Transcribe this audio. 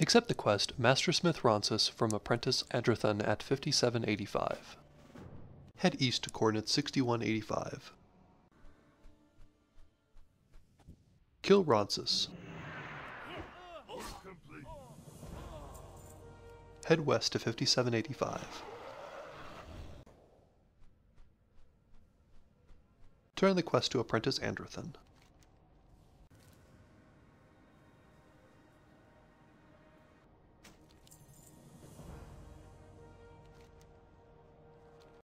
Accept the quest Master Smith Ronsus from Apprentice Adrathan at 5785. Head east to coordinates 6185. Kill Ronsus. Head west to 5785. Turn the quest to Apprentice Andrathan.